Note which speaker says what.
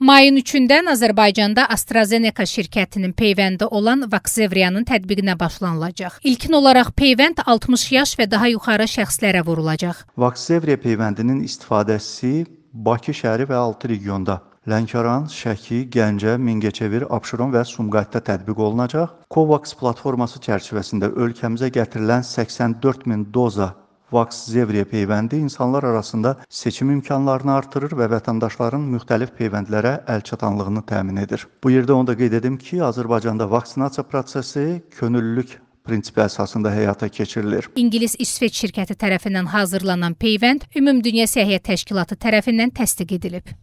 Speaker 1: Mayın 3-dən Azərbaycanda AstraZeneca şirkətinin peyvəndi olan Vaxzevriyanın tətbiqinə başlanılacaq. İlkin olaraq peyvənd 60 yaş və daha yuxarı şəxslərə vurulacaq.
Speaker 2: Vaxzevriya peyvəndinin istifadəsi Bakı şəhəri və 6 regionda Lənkəran, Şəki, Gəncə, Mingəçevir, Abşeron və Sumqayıtda tətbiq olunacaq. COVAX platforması çərçivəsində ölkəmizə gətirilən 84 min doza Vaks Zevriyə peyvəndi insanlar arasında seçim imkanlarını artırır və vətəndaşların müxtəlif peyvəndlərə əlçatanlığını təmin edir. Bu yerdə onu da qeyd edim ki, Azərbaycanda vaksinasiya prosesi könüllülük prinsipi əsasında həyata keçirilir.
Speaker 1: İngilis İsveç şirkəti tərəfindən hazırlanan peyvənd Ümumdünya Səhiyyə Təşkilatı tərəfindən təsdiq edilib.